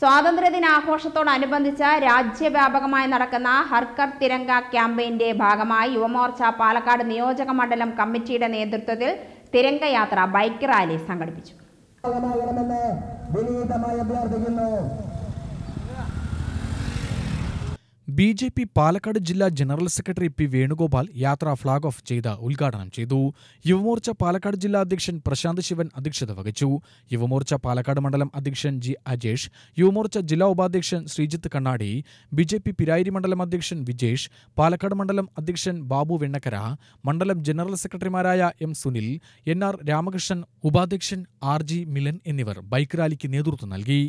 സ്വാതന്ത്ര്യദിനാഘോഷത്തോടനുബന്ധിച്ച് രാജ്യവ്യാപകമായി നടക്കുന്ന ഹർക്കർ തിരങ്ക ക്യാമ്പയിന്റെ ഭാഗമായി യുവമോർച്ച പാലക്കാട് നിയോജക മണ്ഡലം കമ്മിറ്റിയുടെ നേതൃത്വത്തിൽ തിരങ്കയാത്ര ബൈക്ക് റാലി സംഘടിപ്പിച്ചു ബി ജെ പി പാലക്കാട് ജില്ലാ ജനറൽ സെക്രട്ടറി പി വേണുഗോപാൽ യാത്ര ഫ്ളാഗ് ഓഫ് ചെയ്ത് ഉദ്ഘാടനം ചെയ്തു യുവമോർച്ച പാലക്കാട് ജില്ലാ അധ്യക്ഷൻ പ്രശാന്ത് ശിവൻ അധ്യക്ഷത വഹിച്ചു യുവമോർച്ച പാലക്കാട് മണ്ഡലം അധ്യക്ഷൻ ജി അജേഷ് യുവമോർച്ച ജില്ലാ ഉപാധ്യക്ഷൻ ശ്രീജിത്ത് കണ്ണാടി ബി ജെ പി പിരായിരി മണ്ഡലം അധ്യക്ഷൻ വിജേഷ് പാലക്കാട് മണ്ഡലം അധ്യക്ഷൻ ബാബു വെണ്ണക്കര മണ്ഡലം ജനറൽ സെക്രട്ടറിമാരായ M Sunil N R Ramakrishnan ഉപാധ്യക്ഷൻ ആർ ജി മിലൻ എന്നിവർ ബൈക്ക് റാലിക്ക് നേതൃത്വം നൽകി